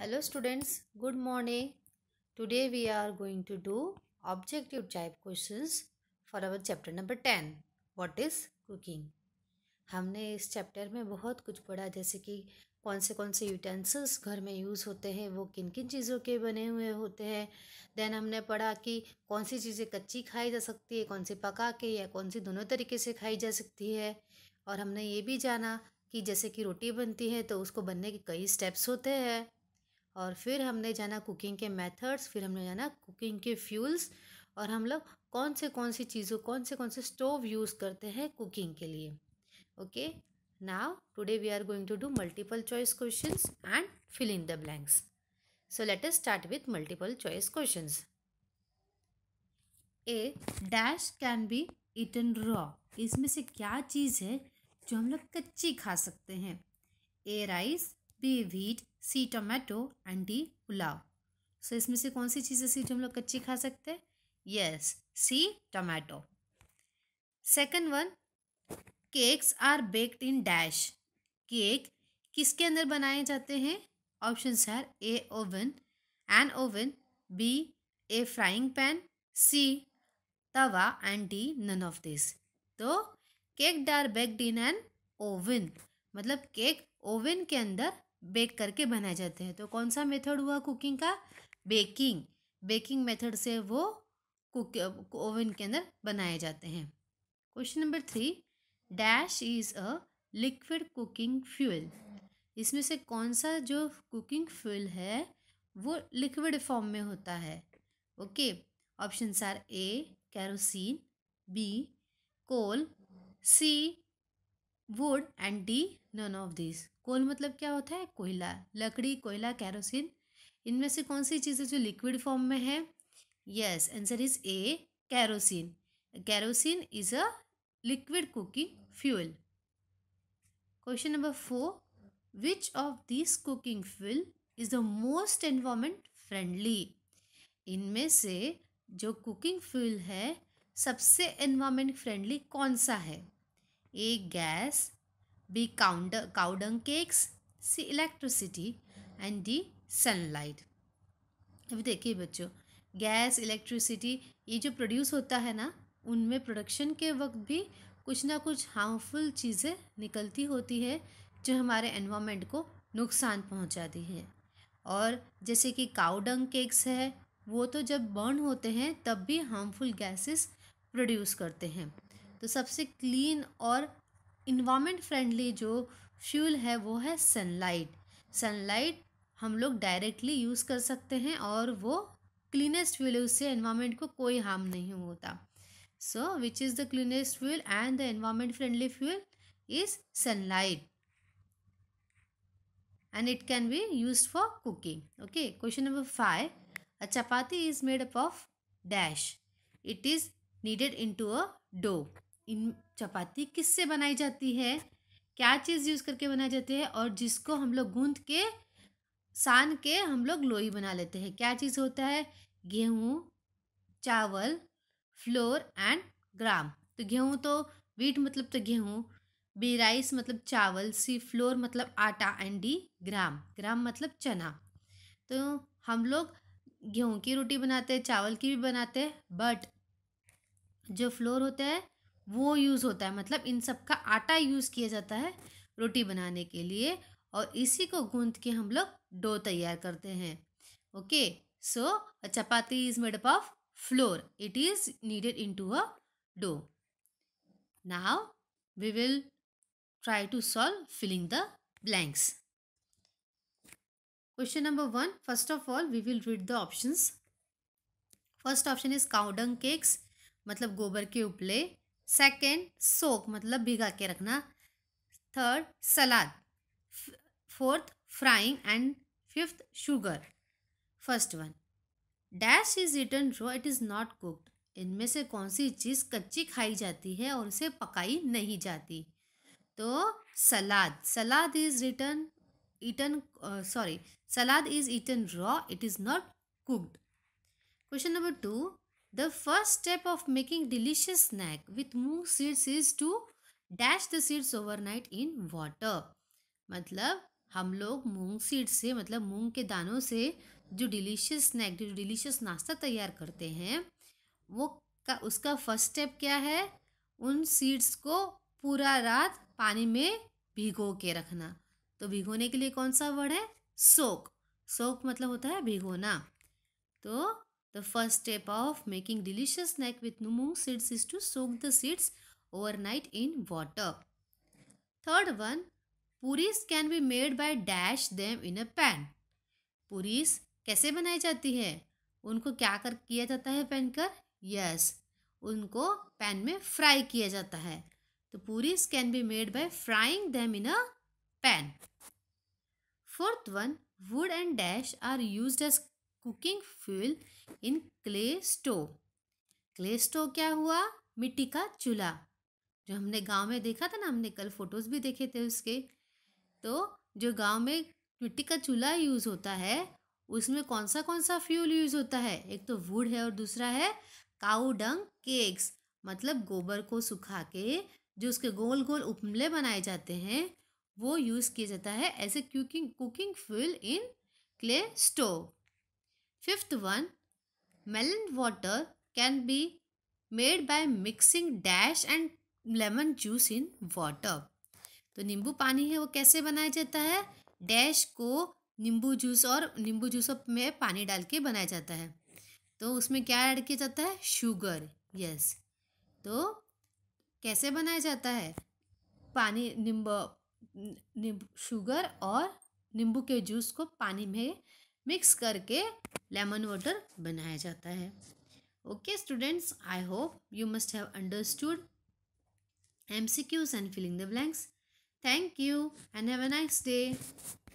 hello students good morning today we are going to do objective type questions for our chapter number 10 what is cooking हमने इस chapter में बहुत कुछ पढ़ा जैसे कि कौन से कौन से यूटेंसिल्स घर में यूज़ होते हैं वो किन किन चीज़ों के बने हुए होते हैं देन हमने पढ़ा कि कौन सी चीज़ें कच्ची खाई जा सकती है कौन सी पका के या कौन सी दोनों तरीके से खाई जा सकती है और हमने ये भी जाना कि जैसे कि रोटी बनती है तो उसको बनने के कई स्टेप्स होते हैं और फिर हमने जाना कुकिंग के मेथड्स फिर हमने जाना कुकिंग के फ्यूल्स और हम लोग कौन से कौन सी चीज़ों कौन से कौन से स्टोव यूज़ करते हैं कुकिंग के लिए okay now today we are going to do multiple choice questions and fill in the blanks so let us with multiple choice question a dash can be be eaten raw इसमें से क्या चीज़ है जो हम लोग कच्ची खा सकते हैं A rice T wheat C tomato and D pulao so इसमें से कौन सी चीज़ें सीट हम लोग कच्ची खा सकते हैं yes C tomato second one cakes are baked in dash cake किसके अंदर बनाए जाते हैं ऑप्शन है A oven an oven B a frying pan C tawa and D none of this तो cake are baked in an oven मतलब cake oven के अंदर बेक करके बनाए जाते हैं तो कौन सा मेथड हुआ कुकिंग का बेकिंग बेकिंग मेथड से वो कुक ओवन के अंदर बनाए जाते हैं question number three dash is a liquid cooking fuel इसमें से कौन सा जो कुकिंग फ्यूल है वो लिक्विड फॉर्म में होता है okay option are A kerosene B coal C wood and D none of this coal मतलब क्या होता है कोयला लकड़ी कोयला कैरोसिन इनमें से कौन सी चीज़ें जो लिक्विड फॉर्म में है yes answer is A kerosene kerosene is a liquid cooking fuel question number four which of this cooking fuel is the most environment friendly इनमें से जो कुकिंग फ्यूल है सबसे एनवायरमेंट फ्रेंडली कौन सा है A gas B. Cow dung cakes C. Electricity and D. Sunlight अभी देखिए बच्चों गैस इलेक्ट्रिसिटी ये जो प्रोड्यूस होता है ना उनमें प्रोडक्शन के वक्त भी कुछ ना कुछ हार्मफुल चीज़ें निकलती होती है जो हमारे एनवायरनमेंट को नुकसान पहुंचाती है और जैसे कि काउडंग केक्स है वो तो जब बर्न होते हैं तब भी हार्मफुल गैसेस प्रोड्यूस करते हैं तो सबसे क्लीन और इन्वामेंट फ्रेंडली जो फ्यूल है वो है सनलाइट सनलाइट हम लोग डायरेक्टली यूज़ कर सकते हैं और वो क्लीनेस्ट फ्यूल है उससे इन्वामेंट को कोई हार्म नहीं होता so which is the cleanest fuel and the environment friendly fuel is sunlight it can be use for cooking okay question number five a chapati is made up of dash it is kneaded into a dough इन चपाती किससे बनाई जाती है क्या चीज़ use करके बनाई जाती है और जिसको हम लोग गूंद के सान के हम लोग लोई बना लेते हैं क्या चीज़ होता है गेहूँ चावल फ्लोर एंड ग्राम तो गेहूँ तो वीट मतलब तो गेहूँ बी राइस मतलब चावल सी फ्लोर मतलब आटा एंड डी ग्राम ग्राम मतलब चना तो हम लोग गेहूँ की रोटी बनाते हैं चावल की भी बनाते हैं बट जो फ्लोर होता है वो यूज़ होता है मतलब इन सब का आटा यूज़ किया जाता है रोटी बनाने के लिए और इसी को गूंथ के हम लोग डो तैयार करते हैं okay so chapati is made up of flour it is kneaded into a dough now we will try to solve filling the blanks question number one first of all we will read the options first option is cow dung cakes मतलब गोबर के उपले second सोक मतलब भिगा के रखना third salad fourth frying and fifth sugar first one dash is eaten raw it is not cooked इनमें से कौन सी चीज़ कच्ची खाई जाती है और उसे पकाई नहीं जाती तो सलाद salad is eaten eaten sorry salad is eaten raw it is not cooked question number two the first step of making delicious snack with moong is to dash the seeds overnight in water मतलब हम लोग मूंग seed से मतलब मूंग के दानों से जो delicious snack जो डिलीशियस नाश्ता तैयार करते हैं वो का उसका फर्स्ट स्टेप क्या है उन सीड्स को पूरा रात पानी में भिगो के रखना तो भिगोने के लिए कौन सा वर्ड है सोक सोक मतलब होता है भिगोना तो The first step of making delicious snack with mung seeds is to soak the seeds overnight in water. Third one, puris can be made by dash them in a pan. Puris कैसे बनाई जाती है उनको क्या कर किया जाता है पैन कर यस yes, उनको पैन में फ्राई किया जाता है तो puris can be made by frying them in a pan fourth one wood and dash are use as cooking fuel in clay stove clay stove क्या हुआ मिट्टी का चूल्हा जो हमने गांव में देखा था ना हमने कल फोटोज़ भी देखे थे उसके तो जो गांव में मिट्टी का चूल्हा यूज़ होता है उसमें कौन सा कौन सा फ्यूल यूज़ होता है एक तो वुड है और दूसरा है काऊ डंग केक्स मतलब गोबर को सुखा के जो उसके गोल गोल उपमले बनाए जाते हैं वो यूज़ किया जाता है as a cooking cooking fuel in clay stove fifth one melon water can be made by mixing dash and lemon juice in water तो नींबू पानी है वो कैसे बनाया जाता है डैश को नींबू जूस और नींबू जूस में पानी डाल के बनाया जाता है तो उसमें क्या ऐड किया जाता है शुगर यस तो कैसे बनाया जाता है पानी नींबू नींबू शुगर और नींबू के जूस को पानी में मिक्स करके लेमन वाटर बनाया जाता है okay students I hope you must have understood M C Qs and filling the blanks thank you and have a nice day